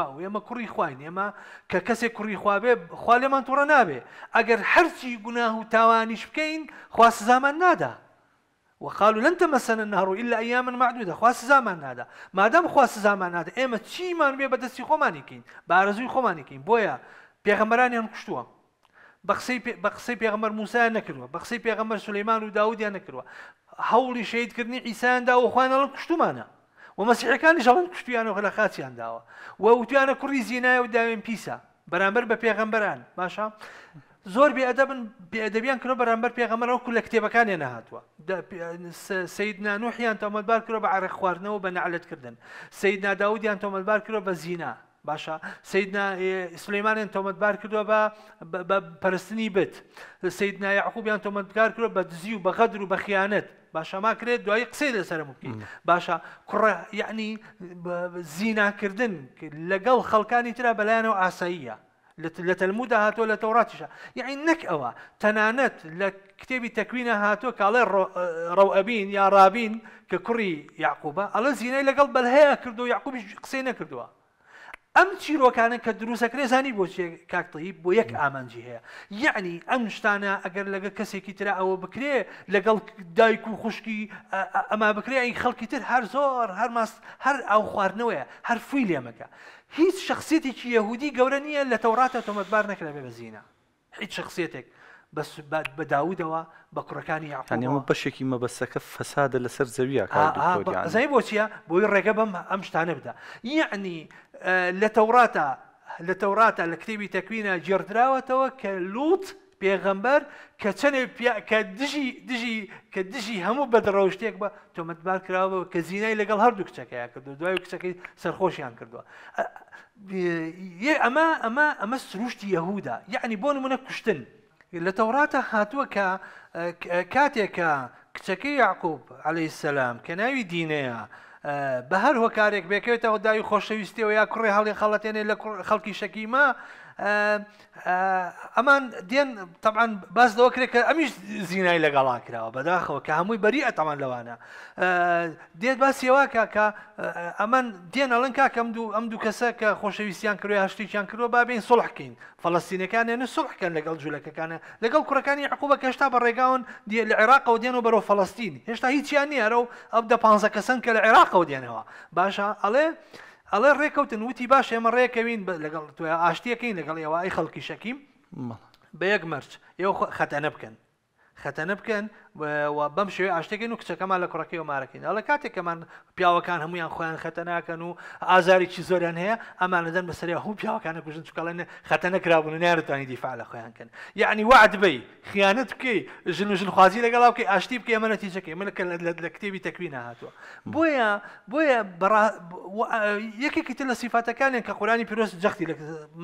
ئێمە کوڕی خوین ئێمە کە کەسێک کوڕی خواابێ خوا لێمان تووڕە نابێ ئەگەر هەرچی گوناه و تاوانیش بکەین خوا سزامان نادا وخالو لن تمسن النهر الا اياما معدوده خواس زمان نادا مادام خواس زمان نادا ئێمە چیمان بێ بەدەستی خۆمانیکەین بارەزوی خۆمانیکەین بۆیە پێغەمەرانیان کوشتووە بە قسەی پێغەمەر موسایان نەکردووە بە قسەی پێغەمەر سلەیمان و داودیان نەکردووە هەوڵی شەیدکردنی ئیساندا و خوانەڵ کوشتمانە ومەسیحەکانی ژەڵند کوشتیان و هەلەخاتیان داوە و وتیانە کوڕی زیینایە و داوێن پیسە بەرامبەر بە پێغەمبەران بأدب زۆر بێعدە برامبر بێدەبیان کرۆ بەرامبەر پێغەمەرەوە كان ينهاتوا سيدنا نوح سید نانوحیان تۆمەلبار کرۆ بە عرە خواردنەوە بە نعلتکردن سید ناداودیان تۆمەلبار کرۆ بە زینا باشە سیدنا سلەیمانیان تۆمەتبار کردووە بە پەرستنی بت سیدنا یعقوبیان تۆمەتبار کردوە بە دزی و بە غەدر و بە خیانەت باشەما کرێت دوایی قسەی لەسرە بکەین باشە کوڕە یعنی زیناکردن لەگەڵ خەڵکانی ترا بەلایەنەوە ئاساییە لە تەلمودا هاتۆ لە تەوراتیشە یعنی نەک ئەوە تەنانەت لە کتێبی تەکوینە هاتۆ کاڵێ ڕەوئەبین یا ڕابین کە کوڕی یعقوبە ئەلە زینای لەگەڵ بەلهەیە کردو یعقوبی قسەی نەکردووە ئەم چیرۆکانە کە دروستەکرێ زانی بۆ کاکتەیب بۆ یەک ئامانجی هەیە یعنی ئەم شتانە ئەگەر لەگە کەسێکی تررا ئەوە بکرێ لەگەڵ دایک و خوشکی ئەما بکرێ ئەین خەڵکی تر هەر زۆر هەر ماست هەر ئەو خواردنەوەیە هەر فوی لێمەکە هیچ شخصێتێکی یەهودی گەورە نییە لە تەوراتە تۆمەتبار نەکرا بێ بەزیینە هیچ شخصێتێک بە داودەوە بە کوڕەکانی یاقانەوە بەشێکی مەبەستەکە فەسادە لەسەر زەویە زای بۆچیە بۆی ڕێگە بەم ئەم شتانە بدا یعنی لە تەوراتە لە تەوراتە لە کتێبی تەکوینە جێردراوەتەوە کە لووت پێغەمبەر کە چەنێ کە دژی دژی کە دژی هەموو بەدڕەوە شتێک بە تۆمەتبار کراوەوە کە زیینای لەگەڵ هەردوو کچەکەیە کە دوای کچەکەی سەرخۆشیان کردووە. ئەمە ئەمە ئەمە سروشتی یەهودا یعنی بۆ نمونە کوشتن لە تەوراتە هاتووە کە کاتێکە کچەکەی یعقوب عليه السلام کە ناوی دینەیە بە هەر هۆکارێک بێکەوێتەوە داوی خۆشەویستیەوە یا کوڕی هەڵی خەڵەتێنێ لە خەڵکی شەکیما ئەمان دێن تەعاان باس لەوە کرێت کە ئەمیش زینای لەگەڵا کراوە بەداخەوە کە هەمووی بەری ئەتەمان لەوانە دێت باسیێواکە کە ئەمان دێنەڵەن کاکەم دوو ئەم دوو کەسە کە خۆشەویستیان کروی هەشتیان کردەوە بابین سڵحکەین فەلستینەکانیان سڵحکەن لەگەڵ جوولەکەەکانە لەگەڵ کوڕەکانی عقوبە کەشتا بە ڕێگاون لە عێراقەوە دێن و بەرەو فەلستین هێشتا هیچیان نیارە و ئەو دە پ کەسەن کە لە عێراقەوە دێنەوە باشە ئەڵێ ئەڵێ ڕێکەوتن وتی باش ئێمە ڕێکەوین تو توێ ئاشتیەکەین لەگەڵ ئێوە ئەی خەڵکی شەکیم بە یەک مەرج خت انا بکەن خەتەنە بکەن بەم شێوێ ئاشتێکن و کچەکەمان لە کوڕەکەی و مارەکەین ئەڵە کاتێکەمان پیاوەکان هەمویان خۆیان خەتەناکەن و ئازاری چی زۆریان هەیە ئەمان لەدەن بەسەریا هەوو پیاوەکانە کوژن چکڵێن خەتەنە کرابوون نارتانی دیفاع لە خۆیانکەن یعنی وعدبی خیانەت بکەی ژن و ژنخوازی لەگەڵاو کەی ئاشتی بکە ئەمە نەتیجەکەی منەکە لە کتێبی تەکوین هاتووە بۆیە بۆیە یەکێکی تر لە سیفاتەکانیان کە قورانی پیرۆست جەختی لە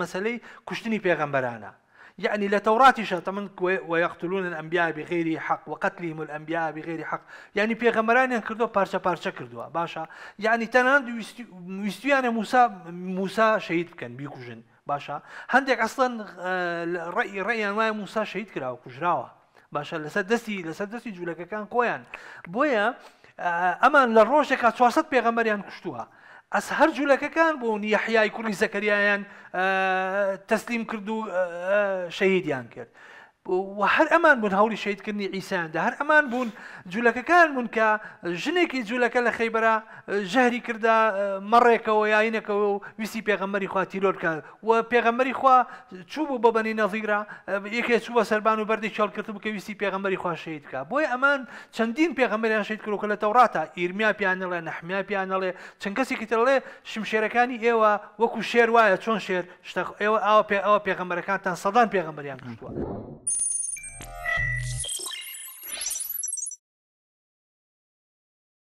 مەسلەی کوشتنی پێغەمبەرانە يعني لتوراتي شاتمنك ويقتلون الانبياء بغير حق وقتلهم الانبياء بغير حق يعني پیغمبران كردو بارشا بارشا كردو باشا يعني تنان يعني موسى موسى شهيد كان بيكوجن باشا عندك اصلا راي آه، راي ما موسى شهيد كراو كجراوه باشا لسدسي لسدسي جولك كان كويان بويا آه، امان لروشك 400 پیغمبران كشتوها از ئەس هەر جوولەکەکان بوون یەحیای کوڕی زەکەریایان تەسلیم کرد و شەهیدیان کرد و هەر ئەمان بوون هەوری شیدکردنی ئیساندا هەر ئەمان بوون جوولەکەکان بوون کە ژنێکی جوولەکە لە خەیبەرە ژەهری کردا مەڕێکەوە یاینەکەەوە و ویسی پێغەمەری خوا تیرۆرکە و پێغەمەری خوا چوو بوو بەبنی نەزیرا یەکێ چووە سەربان و بەردی چالکردن بکە ویسی پێغەمەری خوا شید بکە بۆی ئەمان چەندین پێغەمەریان شید کردکە لە تەوراتە ئیرمیا پیانەڵێ نەحمیا پیانەڵێ چەند کەسێکی تەڵێ شمشێرەکانی ئێوە وەکو شێر وایە چۆن شێر شتە ئێوە ئەوە پێ ئەوە پێغەمەرەکانتان سەدان پێغەمەریان کردووە.